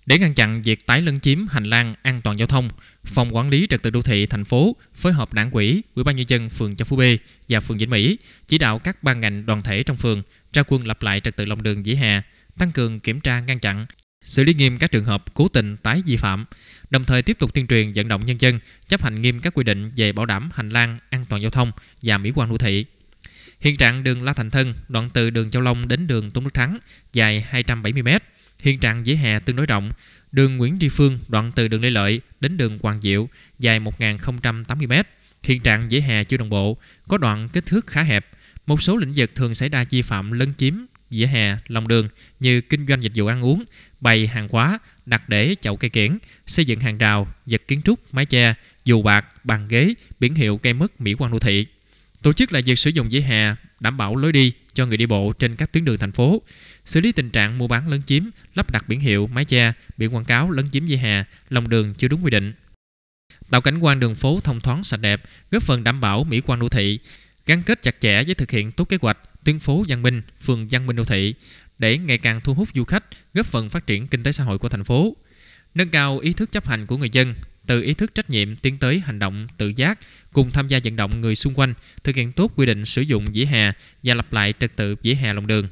để ngăn chặn việc tái lấn chiếm hành lang an toàn giao thông, Phòng Quản lý Trật tự đô thị thành phố phối hợp đảng ủy, Ủy ban nhân dân phường Châu Phú B và phường Vĩnh Mỹ chỉ đạo các ban ngành đoàn thể trong phường ra quân lập lại trật tự lòng đường dĩ hè, tăng cường kiểm tra ngăn chặn, xử lý nghiêm các trường hợp cố tình tái vi phạm, đồng thời tiếp tục tuyên truyền vận động nhân dân chấp hành nghiêm các quy định về bảo đảm hành lang an toàn giao thông và mỹ quan đô thị. Hiện trạng đường La Thành Thân, đoạn từ đường Châu Long đến đường Tôn Đức Thắng, dài 270 m Hiện trạng vỉa hè tương đối rộng, đường Nguyễn Tri Phương đoạn từ đường Lê Lợi đến đường Hoàng Diệu dài 1 080 m Hiện trạng vỉa hè chưa đồng bộ, có đoạn kích thước khá hẹp. Một số lĩnh vực thường xảy ra vi phạm lấn chiếm vỉa hè, lòng đường như kinh doanh dịch vụ ăn uống, bày hàng hóa, đặt để chậu cây kiển, xây dựng hàng rào, vật kiến trúc, mái che, dù bạc, bàn ghế, biển hiệu gây mất mỹ quan đô thị. Tổ chức là việc sử dụng vỉa hè đảm bảo lối đi cho người đi bộ trên các tuyến đường thành phố xử lý tình trạng mua bán lấn chiếm, lắp đặt biển hiệu, mái che, biển quảng cáo lấn chiếm vỉa hè, lòng đường chưa đúng quy định. Tạo cảnh quan đường phố thông thoáng sạch đẹp, góp phần đảm bảo mỹ quan đô thị, gắn kết chặt chẽ với thực hiện tốt kế hoạch tuyến phố văn minh, phường văn minh đô thị để ngày càng thu hút du khách, góp phần phát triển kinh tế xã hội của thành phố. Nâng cao ý thức chấp hành của người dân, từ ý thức trách nhiệm tiến tới hành động tự giác, cùng tham gia vận động người xung quanh thực hiện tốt quy định sử dụng vỉa hè và lập lại trật tự vỉa hè lòng đường.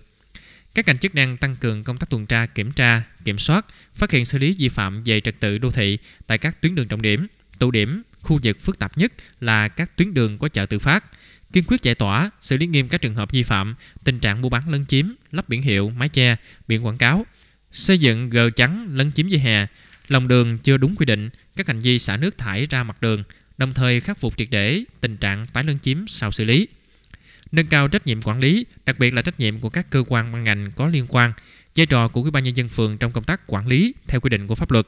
Các ngành chức năng tăng cường công tác tuần tra, kiểm tra, kiểm soát, phát hiện xử lý vi phạm về trật tự đô thị tại các tuyến đường trọng điểm, tụ điểm, khu vực phức tạp nhất là các tuyến đường có chợ tự phát, kiên quyết giải tỏa, xử lý nghiêm các trường hợp vi phạm, tình trạng mua bán lấn chiếm, lắp biển hiệu, mái che, biển quảng cáo, xây dựng gờ chắn, lấn chiếm vỉa hè, lòng đường chưa đúng quy định, các hành vi xả nước thải ra mặt đường, đồng thời khắc phục triệt để tình trạng tái lấn chiếm sau xử lý nâng cao trách nhiệm quản lý, đặc biệt là trách nhiệm của các cơ quan ban ngành có liên quan, vai trò của Ủy ban nhân dân phường trong công tác quản lý theo quy định của pháp luật.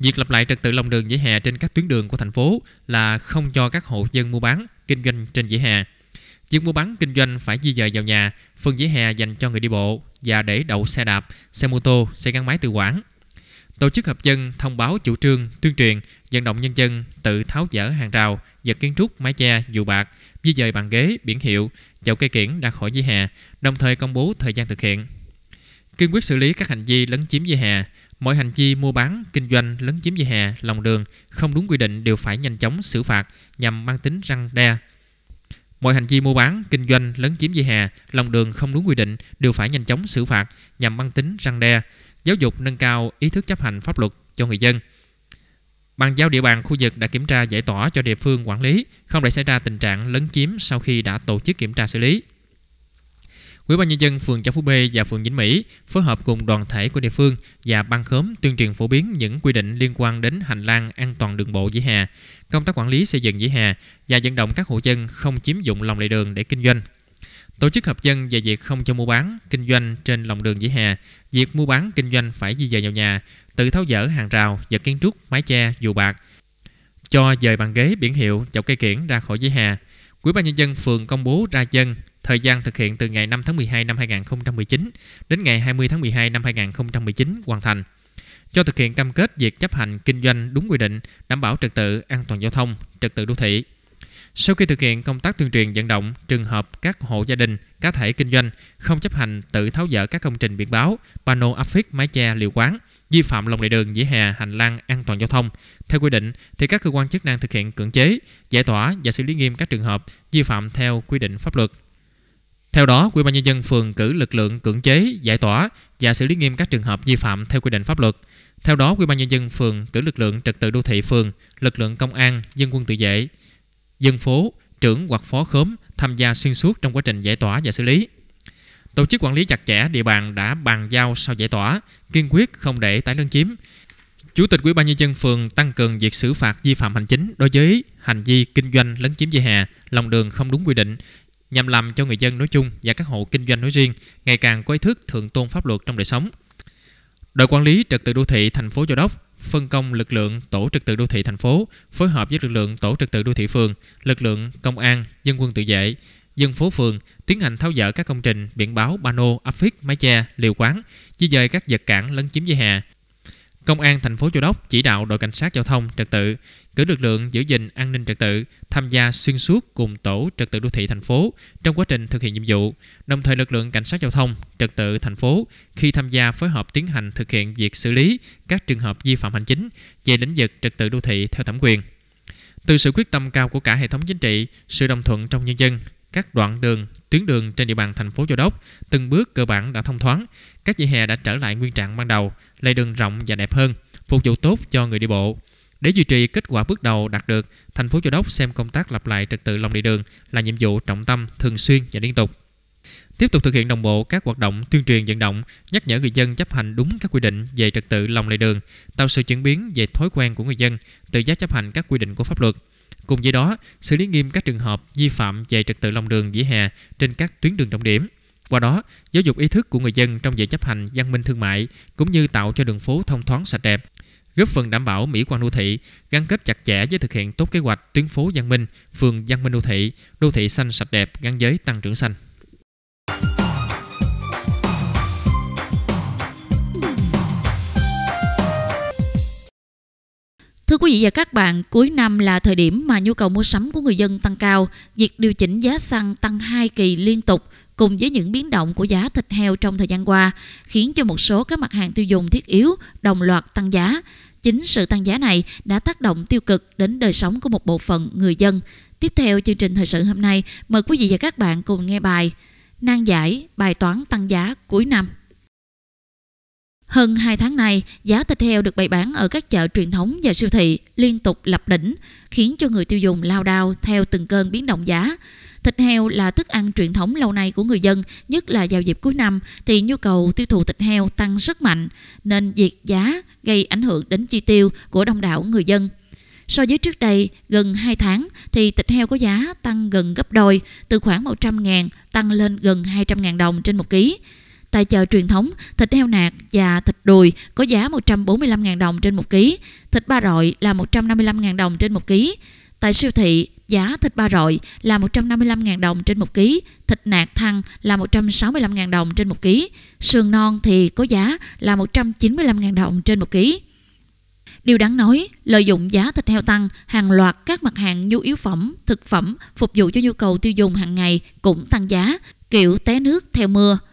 Việc lập lại trật tự lòng đường vỉa hè trên các tuyến đường của thành phố là không cho các hộ dân mua bán, kinh doanh trên vỉa hè. Việc mua bán kinh doanh phải di dời vào nhà, phần vỉa hè dành cho người đi bộ và để đậu xe đạp, xe mô tô, xe gắn máy tự quản. Tổ chức hợp dân thông báo chủ trương, tuyên truyền, vận động nhân dân tự tháo dỡ hàng rào, vật kiến trúc, mái che, dù bạc, di dời bàn ghế, biển hiệu, chậu cây kiển ra khỏi di hè đồng thời công bố thời gian thực hiện. Kiên quyết xử lý các hành vi lấn chiếm di hè mọi hành vi mua bán, kinh doanh lấn chiếm vỉa hè, lòng đường không đúng quy định đều phải nhanh chóng xử phạt nhằm mang tính răng đe. Mọi hành vi mua bán, kinh doanh lấn chiếm vỉa hè, lòng đường không đúng quy định đều phải nhanh chóng xử phạt nhằm mang tính răng đe, giáo dục nâng cao ý thức chấp hành pháp luật cho người dân ban giao địa bàn khu vực đã kiểm tra giải tỏa cho địa phương quản lý, không để xảy ra tình trạng lấn chiếm sau khi đã tổ chức kiểm tra xử lý. Ủy ban nhân dân phường Châu Phú B và phường Vĩnh Mỹ phối hợp cùng đoàn thể của địa phương và ban khóm tuyên truyền phổ biến những quy định liên quan đến hành lang an toàn đường bộ dưới hè, công tác quản lý xây dựng dưới hè và vận động các hộ dân không chiếm dụng lòng lề đường để kinh doanh. Tổ chức hợp dân về việc không cho mua bán, kinh doanh trên lòng đường dưới hè, việc mua bán kinh doanh phải di dời vào nhà, tự tháo dỡ hàng rào, vật kiến trúc, mái che, dù bạc, cho dời bàn ghế, biển hiệu, chậu cây kiển ra khỏi dưới hè. Quỹ ban nhân dân phường công bố ra dân thời gian thực hiện từ ngày 5 tháng 12 năm 2019 đến ngày 20 tháng 12 năm 2019 hoàn thành. Cho thực hiện cam kết việc chấp hành kinh doanh đúng quy định, đảm bảo trật tự an toàn giao thông, trật tự đô thị. Sau khi thực hiện công tác tuyên truyền vận động, trường hợp các hộ gia đình, cá thể kinh doanh không chấp hành tự tháo dỡ các công trình biển báo, pano áp phích, mái che, liều quán, vi phạm lòng lề đường, vỉa hè, hành lang an toàn giao thông. Theo quy định thì các cơ quan chức năng thực hiện cưỡng chế, giải tỏa và xử lý nghiêm các trường hợp vi phạm theo quy định pháp luật. Theo đó, Ủy ban nhân dân phường cử lực lượng cưỡng chế, giải tỏa và xử lý nghiêm các trường hợp vi phạm theo quy định pháp luật. Theo đó, Ủy ban nhân dân phường cử lực lượng trật tự đô thị phường, lực lượng công an, dân quân tự vệ, dân phố, trưởng hoặc phó khóm tham gia xuyên suốt trong quá trình giải tỏa và xử lý. Tổ chức quản lý chặt chẽ địa bàn đã bàn giao sau giải tỏa, kiên quyết không để tái lấn chiếm. Chủ tịch Ủy ban nhân dân phường tăng cường việc xử phạt vi phạm hành chính đối với hành vi kinh doanh lấn chiếm vỉa hè, lòng đường không đúng quy định nhằm làm cho người dân nói chung và các hộ kinh doanh nói riêng ngày càng có ý thức thượng tôn pháp luật trong đời sống. Đội quản lý trật tự đô thị thành phố Châu Đốc phân công lực lượng tổ trực tự đô thị thành phố phối hợp với lực lượng tổ trực tự đô thị phường, lực lượng công an, dân quân tự vệ, dân phố phường tiến hành tháo dỡ các công trình biển báo, pano, áp phích, mái che, liều quán, di dời các vật cản lấn chiếm vỉa hè, Công an thành phố Châu Đốc chỉ đạo đội cảnh sát giao thông trật tự cử lực lượng giữ gìn an ninh trật tự tham gia xuyên suốt cùng tổ trật tự đô thị thành phố trong quá trình thực hiện nhiệm vụ. Đồng thời lực lượng cảnh sát giao thông trật tự thành phố khi tham gia phối hợp tiến hành thực hiện việc xử lý các trường hợp vi phạm hành chính về lĩnh vực trật tự đô thị theo thẩm quyền. Từ sự quyết tâm cao của cả hệ thống chính trị, sự đồng thuận trong nhân dân, các đoạn đường, tuyến đường trên địa bàn thành phố Châu Đốc từng bước cơ bản đã thông thoáng, các vỉa hè đã trở lại nguyên trạng ban đầu, lề đường rộng và đẹp hơn, phục vụ tốt cho người đi bộ. Để duy trì kết quả bước đầu đạt được, thành phố Châu Đốc xem công tác lập lại trật tự lòng địa đường là nhiệm vụ trọng tâm thường xuyên và liên tục. Tiếp tục thực hiện đồng bộ các hoạt động tuyên truyền vận động, nhắc nhở người dân chấp hành đúng các quy định về trật tự lòng lề đường, tạo sự chuyển biến về thói quen của người dân, tự giác chấp hành các quy định của pháp luật. Cùng với đó, xử lý nghiêm các trường hợp vi phạm về trật tự lòng đường vỉa hè trên các tuyến đường trọng điểm. Qua đó, giáo dục ý thức của người dân trong việc chấp hành văn minh thương mại cũng như tạo cho đường phố thông thoáng sạch đẹp, góp phần đảm bảo mỹ quan đô thị, gắn kết chặt chẽ với thực hiện tốt kế hoạch tuyến phố văn minh, phường văn minh đô thị, đô thị xanh sạch đẹp gắn giới tăng trưởng xanh. Thưa quý vị và các bạn, cuối năm là thời điểm mà nhu cầu mua sắm của người dân tăng cao. Việc điều chỉnh giá xăng tăng hai kỳ liên tục cùng với những biến động của giá thịt heo trong thời gian qua khiến cho một số các mặt hàng tiêu dùng thiết yếu đồng loạt tăng giá. Chính sự tăng giá này đã tác động tiêu cực đến đời sống của một bộ phận người dân. Tiếp theo chương trình thời sự hôm nay, mời quý vị và các bạn cùng nghe bài Nan giải bài toán tăng giá cuối năm. Hơn 2 tháng nay, giá thịt heo được bày bán ở các chợ truyền thống và siêu thị liên tục lập đỉnh, khiến cho người tiêu dùng lao đao theo từng cơn biến động giá. Thịt heo là thức ăn truyền thống lâu nay của người dân, nhất là vào dịp cuối năm thì nhu cầu tiêu thụ thịt heo tăng rất mạnh, nên việc giá gây ảnh hưởng đến chi tiêu của đông đảo người dân. So với trước đây, gần 2 tháng thì thịt heo có giá tăng gần gấp đôi, từ khoảng 100.000 tăng lên gần 200.000 đồng trên một ký Tại chợ truyền thống, thịt heo nạc và thịt đùi có giá 145.000 đồng trên 1 kg, thịt ba rọi là 155.000 đồng trên 1 kg. Tại siêu thị, giá thịt ba rọi là 155.000 đồng trên 1 kg, thịt nạc thăng là 165.000 đồng trên 1 kg, sườn non thì có giá là 195.000 đồng trên 1 kg. Điều đáng nói, lợi dụng giá thịt heo tăng, hàng loạt các mặt hàng nhu yếu phẩm, thực phẩm phục vụ cho nhu cầu tiêu dùng hàng ngày cũng tăng giá, kiểu té nước theo mưa –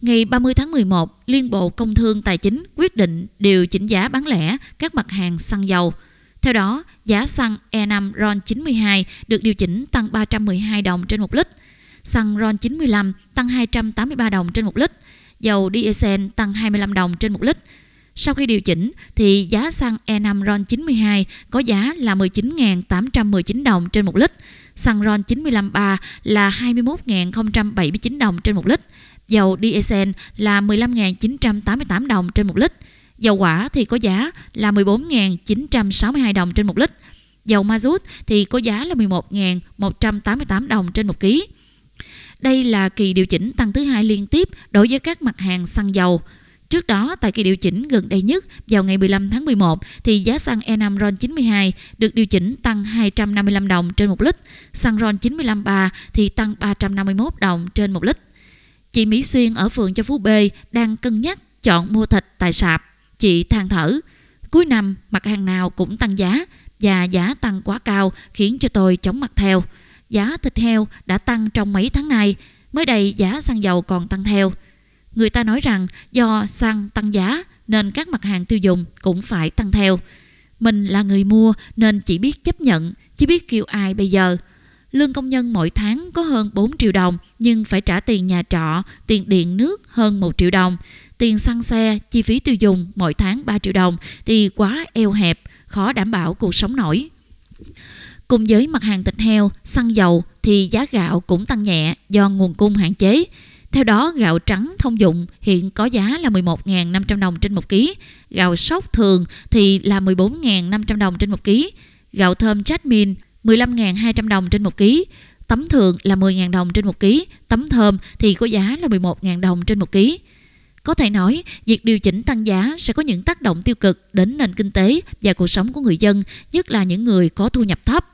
Ngày 30 tháng 11, Liên Bộ Công Thương Tài chính quyết định điều chỉnh giá bán lẻ các mặt hàng xăng dầu. Theo đó, giá xăng E5 RON92 được điều chỉnh tăng 312 đồng trên 1 lít, xăng RON95 tăng 283 đồng trên 1 lít, dầu diesel tăng 25 đồng trên 1 lít. Sau khi điều chỉnh thì giá xăng E5 RON92 có giá là 19.819 đồng trên 1 lít, xăng RON953 là 21.079 đồng trên 1 lít Dầu diesel là 15.988 đồng trên một lít. Dầu quả thì có giá là 14.962 đồng trên một lít. Dầu ma rút thì có giá là 11.188 đồng trên một ký. Đây là kỳ điều chỉnh tăng thứ hai liên tiếp đối với các mặt hàng xăng dầu. Trước đó, tại kỳ điều chỉnh gần đây nhất vào ngày 15 tháng 11, thì giá xăng E5 RON92 được điều chỉnh tăng 255 đồng trên một lít, xăng RON95 3 thì tăng 351 đồng trên một lít. Chị Mỹ Xuyên ở phường Châu Phú B đang cân nhắc chọn mua thịt tại sạp. Chị than thở, cuối năm mặt hàng nào cũng tăng giá và giá tăng quá cao khiến cho tôi chóng mặt theo. Giá thịt heo đã tăng trong mấy tháng nay, mới đây giá xăng dầu còn tăng theo. Người ta nói rằng do xăng tăng giá nên các mặt hàng tiêu dùng cũng phải tăng theo. Mình là người mua nên chỉ biết chấp nhận, chỉ biết kêu ai bây giờ – Lương công nhân mỗi tháng có hơn 4 triệu đồng nhưng phải trả tiền nhà trọ, tiền điện nước hơn 1 triệu đồng, tiền xăng xe, chi phí tiêu dùng mỗi tháng 3 triệu đồng thì quá eo hẹp, khó đảm bảo cuộc sống nổi. Cùng với mặt hàng thịt heo, xăng dầu thì giá gạo cũng tăng nhẹ do nguồn cung hạn chế. Theo đó, gạo trắng thông dụng hiện có giá là 11.500 đồng trên 1 kg, gạo sóc thường thì là 14.500 đồng trên 1 kg, gạo thơm jasmine 15.200 đồng trên một ký, Tấm thường là 10.000 đồng trên một ký, tấm thơm thì có giá là 11.000 đồng trên một ký. Có thể nói, việc điều chỉnh tăng giá sẽ có những tác động tiêu cực đến nền kinh tế và cuộc sống của người dân, nhất là những người có thu nhập thấp.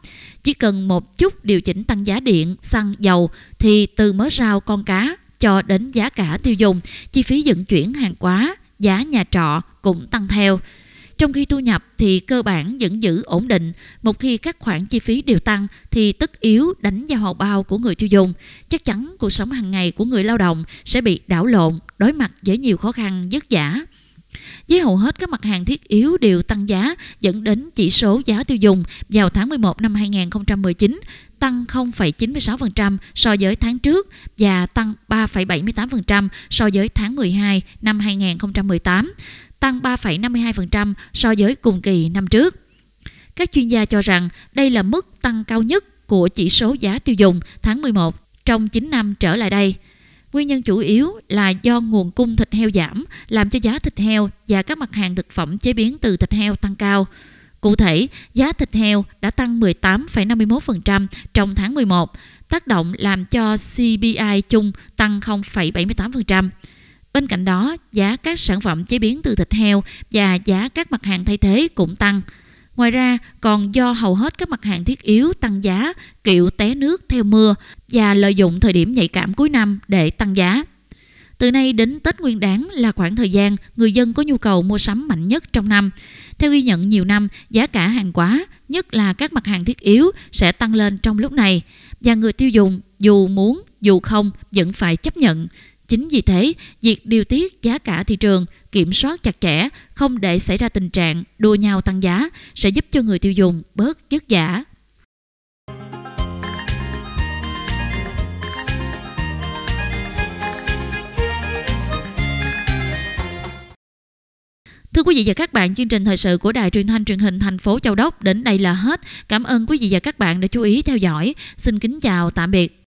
Chỉ cần một chút điều chỉnh tăng giá điện, xăng, dầu thì từ mớ rau con cá cho đến giá cả tiêu dùng, chi phí vận chuyển hàng hóa, giá nhà trọ cũng tăng theo. Trong khi thu nhập thì cơ bản vẫn giữ ổn định, một khi các khoản chi phí đều tăng thì tất yếu đánh vào hậu bao của người tiêu dùng. Chắc chắn cuộc sống hàng ngày của người lao động sẽ bị đảo lộn, đối mặt với nhiều khó khăn vất vả. Với hầu hết các mặt hàng thiết yếu đều tăng giá dẫn đến chỉ số giá tiêu dùng vào tháng 11 năm 2019 tăng 0,96% so với tháng trước và tăng 3,78% so với tháng 12 năm 2018 tăng 3,52% so với cùng kỳ năm trước. Các chuyên gia cho rằng đây là mức tăng cao nhất của chỉ số giá tiêu dùng tháng 11 trong 9 năm trở lại đây. Nguyên nhân chủ yếu là do nguồn cung thịt heo giảm, làm cho giá thịt heo và các mặt hàng thực phẩm chế biến từ thịt heo tăng cao. Cụ thể, giá thịt heo đã tăng 18,51% trong tháng 11, tác động làm cho CPI chung tăng 0,78%. Bên cạnh đó, giá các sản phẩm chế biến từ thịt heo và giá các mặt hàng thay thế cũng tăng. Ngoài ra, còn do hầu hết các mặt hàng thiết yếu tăng giá, kiệu té nước theo mưa và lợi dụng thời điểm nhạy cảm cuối năm để tăng giá. Từ nay đến Tết Nguyên đán là khoảng thời gian người dân có nhu cầu mua sắm mạnh nhất trong năm. Theo ghi nhận nhiều năm, giá cả hàng hóa nhất là các mặt hàng thiết yếu sẽ tăng lên trong lúc này và người tiêu dùng dù muốn dù không vẫn phải chấp nhận Chính vì thế, việc điều tiết giá cả thị trường, kiểm soát chặt chẽ, không để xảy ra tình trạng đua nhau tăng giá sẽ giúp cho người tiêu dùng bớt dứt giả. Thưa quý vị và các bạn, chương trình thời sự của Đài Truyền thanh Truyền hình thành phố Châu Đốc đến đây là hết. Cảm ơn quý vị và các bạn đã chú ý theo dõi. Xin kính chào, tạm biệt.